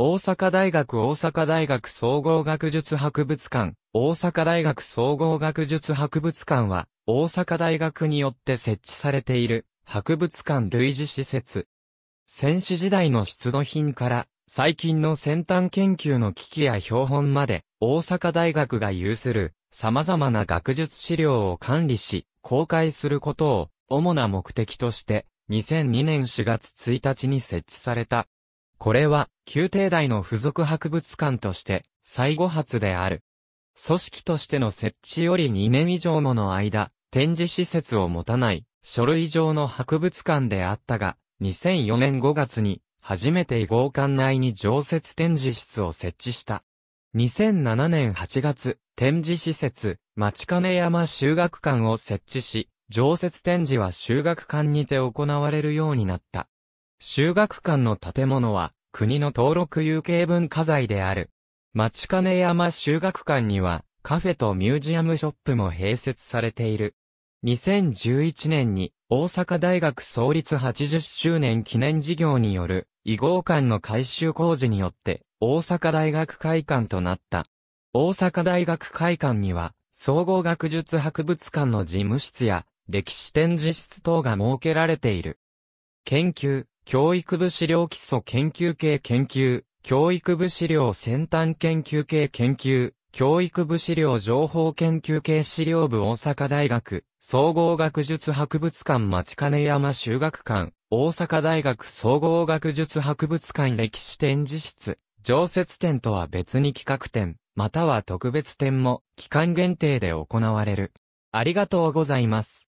大阪大学大阪大学総合学術博物館、大阪大学総合学術博物館は、大阪大学によって設置されている、博物館類似施設。戦史時代の出土品から、最近の先端研究の機器や標本まで、大阪大学が有する、様々な学術資料を管理し、公開することを、主な目的として、2002年4月1日に設置されたこれは、宮廷大の付属博物館として、最後発である。組織としての設置より2年以上もの間、展示施設を持たない、書類上の博物館であったが、2004年5月に、初めて合館内に常設展示室を設置した。2007年8月、展示施設、町金山修学館を設置し、常設展示は修学館にて行われるようになった。修学館の建物は国の登録有形文化財である。町金山修学館にはカフェとミュージアムショップも併設されている。2011年に大阪大学創立80周年記念事業による異号館の改修工事によって大阪大学会館となった。大阪大学会館には総合学術博物館の事務室や歴史展示室等が設けられている。研究、教育部資料基礎研究系研究、教育部資料先端研究系研究、教育部資料情報研究系資料部大阪大学、総合学術博物館町金山修学館、大阪大学総合学術博物館歴史展示室、常設展とは別に企画展、または特別展も、期間限定で行われる。ありがとうございます。